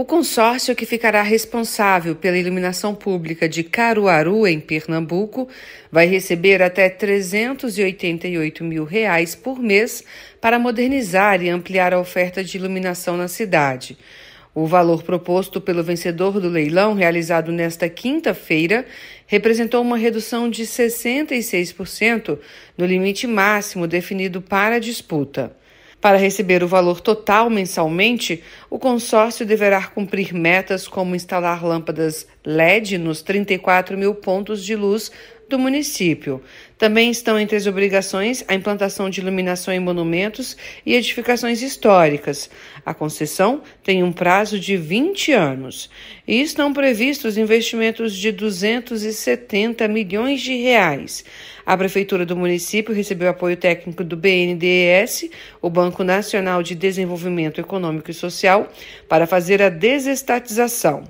O consórcio que ficará responsável pela iluminação pública de Caruaru, em Pernambuco, vai receber até R$ 388 mil reais por mês para modernizar e ampliar a oferta de iluminação na cidade. O valor proposto pelo vencedor do leilão, realizado nesta quinta-feira, representou uma redução de 66% do limite máximo definido para a disputa. Para receber o valor total mensalmente, o consórcio deverá cumprir metas como instalar lâmpadas LED nos 34 mil pontos de luz do município. Também estão entre as obrigações a implantação de iluminação em monumentos e edificações históricas. A concessão tem um prazo de 20 anos e estão previstos investimentos de 270 milhões de reais. A prefeitura do município recebeu apoio técnico do BNDES, o Banco Nacional de Desenvolvimento Econômico e Social, para fazer a desestatização.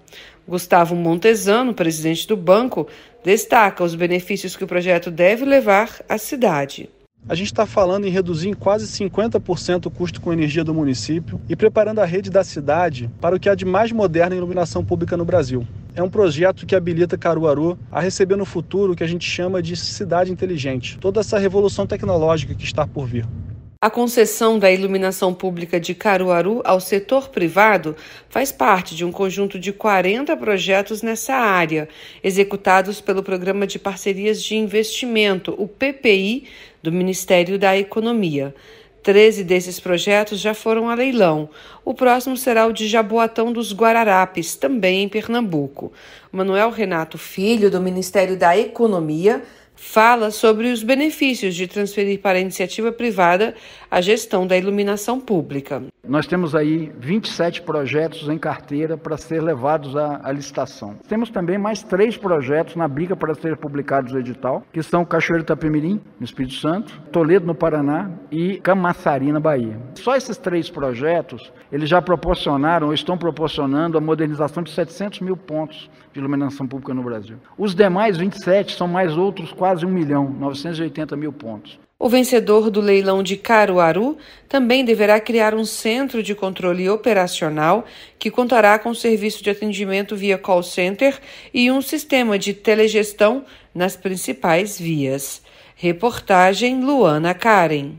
Gustavo Montesano, presidente do banco, destaca os benefícios que o projeto deve levar à cidade. A gente está falando em reduzir em quase 50% o custo com energia do município e preparando a rede da cidade para o que há de mais moderna em iluminação pública no Brasil. É um projeto que habilita Caruaru a receber no futuro o que a gente chama de cidade inteligente, toda essa revolução tecnológica que está por vir. A concessão da iluminação pública de Caruaru ao setor privado faz parte de um conjunto de 40 projetos nessa área, executados pelo Programa de Parcerias de Investimento, o PPI, do Ministério da Economia. Treze desses projetos já foram a leilão. O próximo será o de Jaboatão dos Guararapes, também em Pernambuco. Manuel Renato Filho, do Ministério da Economia, fala sobre os benefícios de transferir para a iniciativa privada a gestão da iluminação pública. Nós temos aí 27 projetos em carteira para ser levados à, à, licitação. Temos também mais três projetos na briga para ser publicados no edital, que são Cachoeiro Itapemirim, no Espírito Santo, Toledo, no Paraná e Camaçari, na Bahia. Só esses três projetos, eles já proporcionaram ou estão proporcionando a modernização de 700 mil pontos de iluminação pública no Brasil. Os demais 27 são mais outros quase 1 milhão, 980 mil pontos. O vencedor do leilão de Caruaru também deverá criar um centro de controle operacional que contará com serviço de atendimento via call center e um sistema de telegestão nas principais vias. Reportagem Luana Karen.